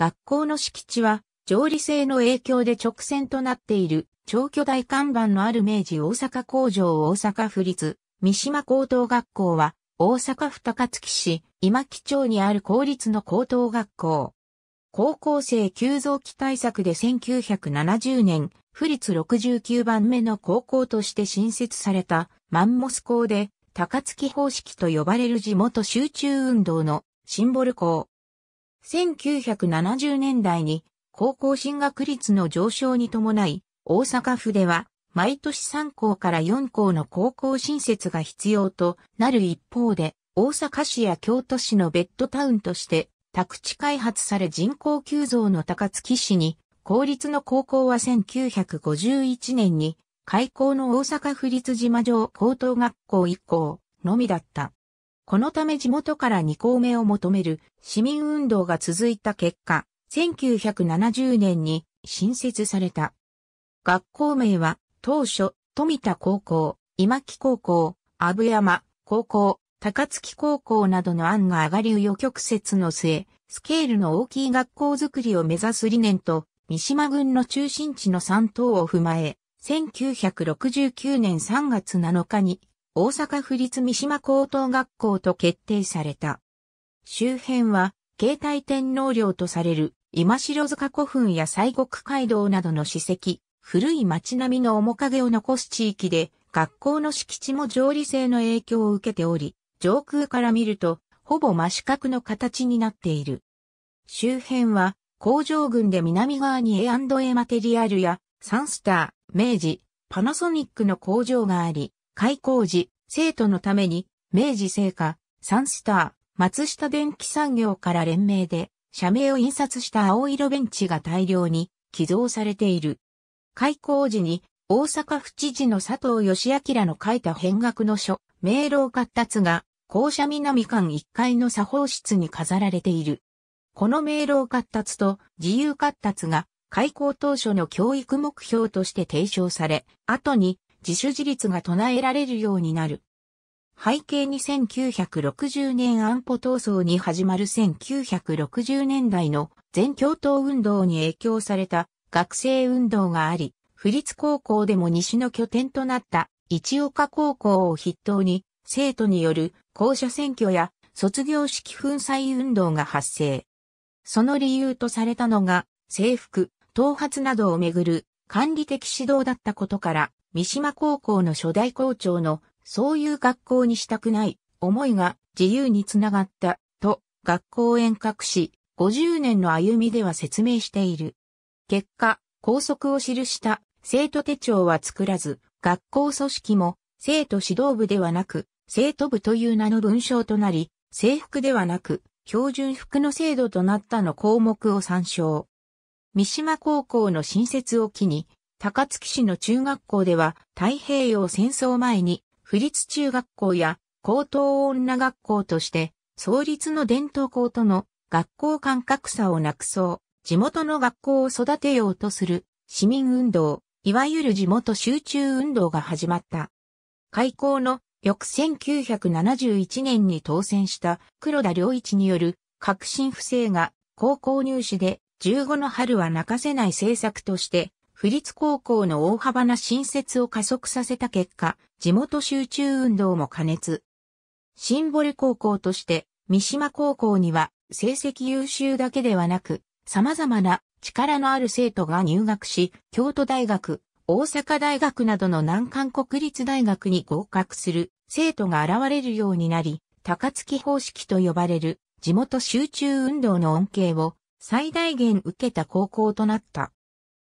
学校の敷地は、上理性の影響で直線となっている、超巨大看板のある明治大阪工場大阪府立、三島高等学校は、大阪府高槻市、今木町にある公立の高等学校。高校生急増期対策で1970年、府立69番目の高校として新設されたマンモス校で、高槻方式と呼ばれる地元集中運動のシンボル校。1970年代に高校進学率の上昇に伴い、大阪府では毎年3校から4校の高校新設が必要となる一方で、大阪市や京都市のベッドタウンとして宅地開発され人口急増の高槻市に、公立の高校は1951年に開校の大阪府立島城高等学校1校のみだった。このため地元から2校目を求める市民運動が続いた結果、1970年に新設された。学校名は当初、富田高校、今木高校、阿部山高校、高槻高校などの案が上がりう余曲折の末、スケールの大きい学校づくりを目指す理念と、三島郡の中心地の3等を踏まえ、1969年3月7日に大阪府立三島高等学校と決定された。周辺は、携帯天皇陵とされる、今城塚古墳や西国街道などの史跡、古い町並みの面影を残す地域で、学校の敷地も上理性の影響を受けており、上空から見ると、ほぼ真四角の形になっている。周辺は、工場群で南側に A&A マテリアルや、サンスター、明治、パナソニックの工場があり、開校時、生徒のために、明治製菓、サンスター、松下電機産業から連名で、社名を印刷した青色ベンチが大量に寄贈されている。開校時に大阪府知事の佐藤義明の書いた変額の書、明朗活達が校舎南館1階の作法室に飾られている。この明朗活達と自由活達が開校当初の教育目標として提唱され、後に自主自立が唱えられるようになる。背景に1960年安保闘争に始まる1960年代の全共闘運動に影響された学生運動があり、府立高校でも西の拠点となった一岡高校を筆頭に生徒による校舎選挙や卒業式粉砕運動が発生。その理由とされたのが制服、頭髪などをめぐる管理的指導だったことから三島高校の初代校長の、そういう学校にしたくない、思いが自由につながった、と、学校を遠隔し、50年の歩みでは説明している。結果、校則を記した生徒手帳は作らず、学校組織も生徒指導部ではなく、生徒部という名の文章となり、制服ではなく、標準服の制度となったの項目を参照。三島高校の新設を機に、高槻市の中学校では太平洋戦争前に府立中学校や高等女学校として創立の伝統校との学校間格差をなくそう、地元の学校を育てようとする市民運動、いわゆる地元集中運動が始まった。開校の翌1971年に当選した黒田良一による革新不正が高校入試で15の春は泣かせない政策として府立高校の大幅な新設を加速させた結果、地元集中運動も加熱。シンボル高校として、三島高校には成績優秀だけではなく、様々な力のある生徒が入学し、京都大学、大阪大学などの難関国立大学に合格する生徒が現れるようになり、高槻方式と呼ばれる地元集中運動の恩恵を最大限受けた高校となった。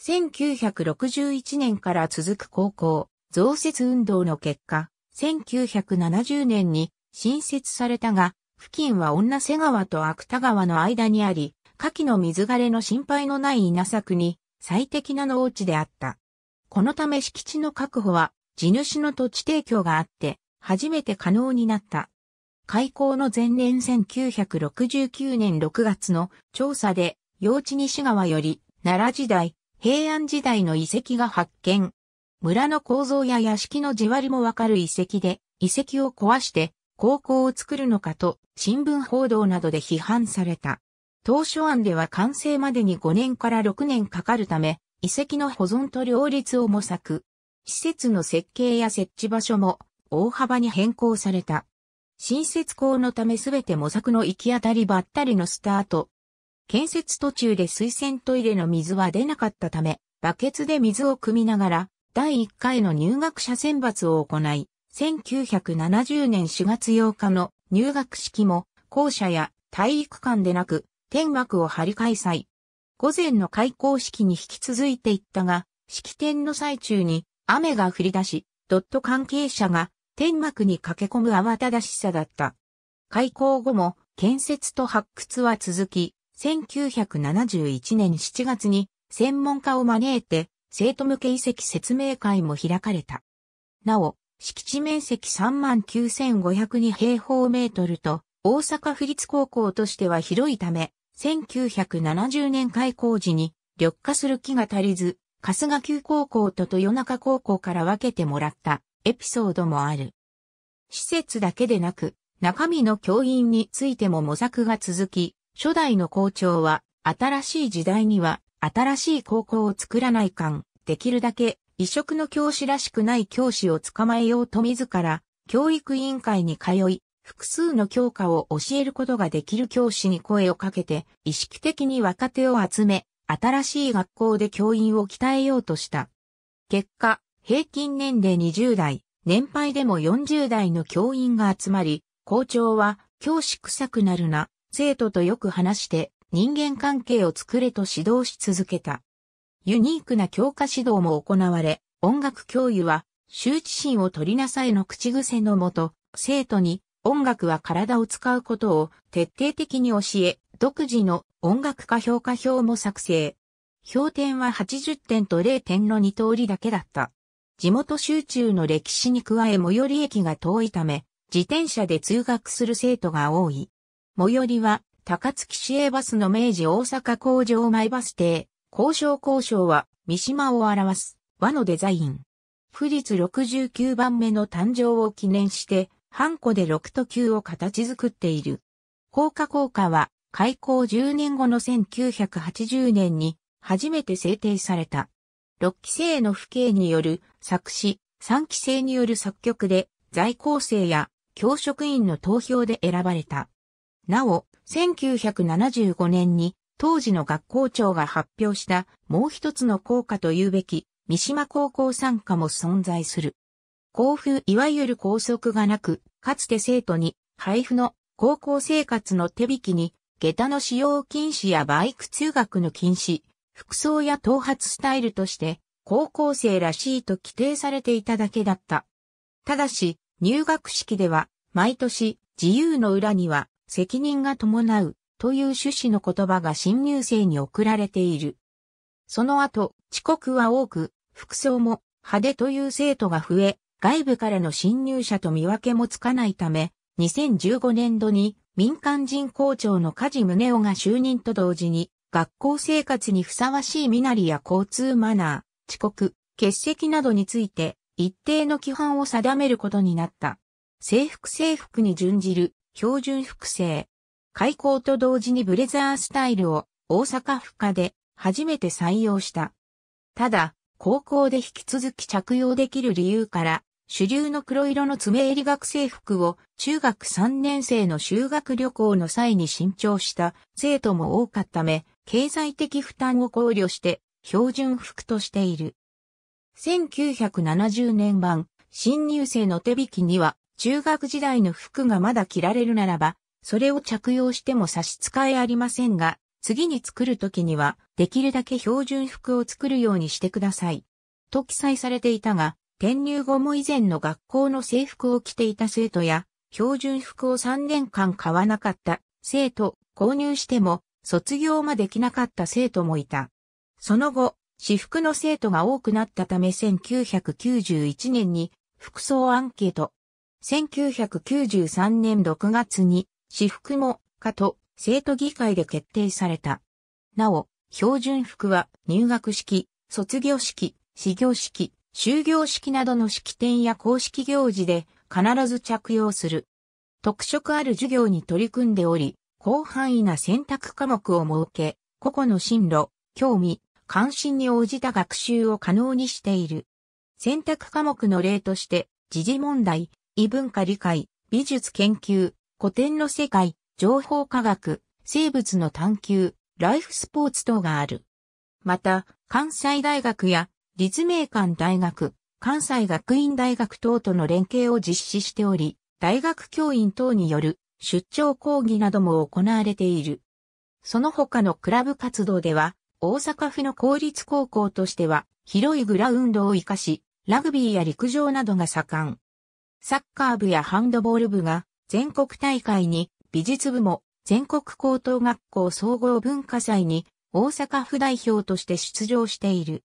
1961年から続く高校、増設運動の結果、1970年に新設されたが、付近は女瀬川と芥川の間にあり、夏季の水枯れの心配のない稲作に最適な農地であった。このため敷地の確保は地主の土地提供があって、初めて可能になった。開校の前年1969年6月の調査で、幼稚西川より、奈良時代、平安時代の遺跡が発見。村の構造や屋敷の地割りもわかる遺跡で、遺跡を壊して高校を作るのかと新聞報道などで批判された。当初案では完成までに5年から6年かかるため、遺跡の保存と両立を模索。施設の設計や設置場所も大幅に変更された。新設校のためすべて模索の行き当たりばったりのスタート建設途中で水洗トイレの水は出なかったため、バケツで水を汲みながら、第1回の入学者選抜を行い、1970年4月8日の入学式も、校舎や体育館でなく、天幕を張り開催。午前の開校式に引き続いていったが、式典の最中に雨が降り出し、ドット関係者が天幕に駆け込む慌ただしさだった。開校後も建設と発掘は続き、1971年7月に専門家を招いて生徒向け遺跡説明会も開かれた。なお、敷地面積39,502平方メートルと大阪府立高校としては広いため、1970年開校時に緑化する木が足りず、春日旧高校と豊中高校から分けてもらったエピソードもある。施設だけでなく、中身の教員についても模索が続き、初代の校長は、新しい時代には、新しい高校を作らないかん、できるだけ、異色の教師らしくない教師を捕まえようと自ら、教育委員会に通い、複数の教科を教えることができる教師に声をかけて、意識的に若手を集め、新しい学校で教員を鍛えようとした。結果、平均年齢20代、年配でも40代の教員が集まり、校長は、教師臭くなるな、生徒とよく話して人間関係を作れと指導し続けた。ユニークな教科指導も行われ、音楽教諭は、羞恥心を取りなさいの口癖のもと、生徒に音楽は体を使うことを徹底的に教え、独自の音楽家評価表も作成。評点は80点と0点の2通りだけだった。地元集中の歴史に加え最寄り駅が遠いため、自転車で通学する生徒が多い。最寄りは、高槻市営バスの明治大阪工場前バス停。交渉交渉は、三島を表す、和のデザイン。府立69番目の誕生を記念して、ハンコで6と9を形作っている。高架効果は、開港10年後の1980年に、初めて制定された。6期生の父兄による作詞、3期生による作曲で、在校生や教職員の投票で選ばれた。なお、1975年に当時の学校長が発表したもう一つの校歌というべき三島高校参加も存在する。校風いわゆる校則がなく、かつて生徒に配布の高校生活の手引きに下駄の使用禁止やバイク通学の禁止、服装や頭髪スタイルとして高校生らしいと規定されていただけだった。ただし、入学式では毎年自由の裏には責任が伴うという趣旨の言葉が新入生に送られている。その後、遅刻は多く、服装も派手という生徒が増え、外部からの侵入者と見分けもつかないため、2015年度に民間人校長の梶宗男が就任と同時に、学校生活にふさわしい身なりや交通マナー、遅刻、欠席などについて、一定の規範を定めることになった。制服制服に準じる標準複製。開校と同時にブレザースタイルを大阪府下で初めて採用した。ただ、高校で引き続き着用できる理由から、主流の黒色の爪襟学生服を中学3年生の修学旅行の際に新調した生徒も多かったため、経済的負担を考慮して標準服としている。1970年版、新入生の手引きには中学時代の服がまだ着られるならば、それを着用しても差し支えありませんが、次に作るときには、できるだけ標準服を作るようにしてください。と記載されていたが、転入後も以前の学校の制服を着ていた生徒や、標準服を3年間買わなかった生徒、購入しても卒業まで着なかった生徒もいた。その後、私服の生徒が多くなったため1991年に服装アンケート1993年6月に、私服も、かと、生徒議会で決定された。なお、標準服は、入学式、卒業式、始業式、終業式などの式典や公式行事で、必ず着用する。特色ある授業に取り組んでおり、広範囲な選択科目を設け、個々の進路、興味、関心に応じた学習を可能にしている。選択科目の例として、時事問題、異文化理解、美術研究、古典の世界、情報科学、生物の探求、ライフスポーツ等がある。また、関西大学や立命館大学、関西学院大学等との連携を実施しており、大学教員等による出張講義なども行われている。その他のクラブ活動では、大阪府の公立高校としては、広いグラウンドを活かし、ラグビーや陸上などが盛ん。サッカー部やハンドボール部が全国大会に、美術部も全国高等学校総合文化祭に大阪府代表として出場している。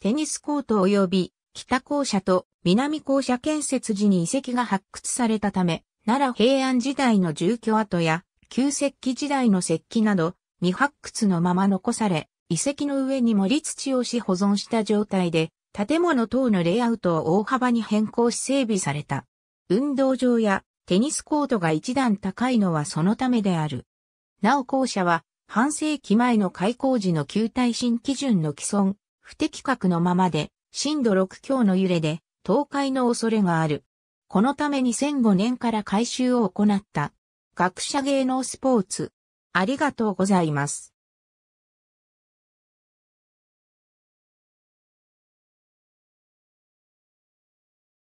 テニスコート及び北校舎と南校舎建設時に遺跡が発掘されたため、奈良平安時代の住居跡や旧石器時代の石器など未発掘のまま残され、遺跡の上に盛り土をし保存した状態で建物等のレイアウトを大幅に変更し整備された。運動場やテニスコートが一段高いのはそのためである。なお校舎は半世紀前の開校時の旧耐震基準の既存、不適格のままで、震度6強の揺れで倒壊の恐れがある。このため2005年から改修を行った。学者芸能スポーツ。ありがとうございます。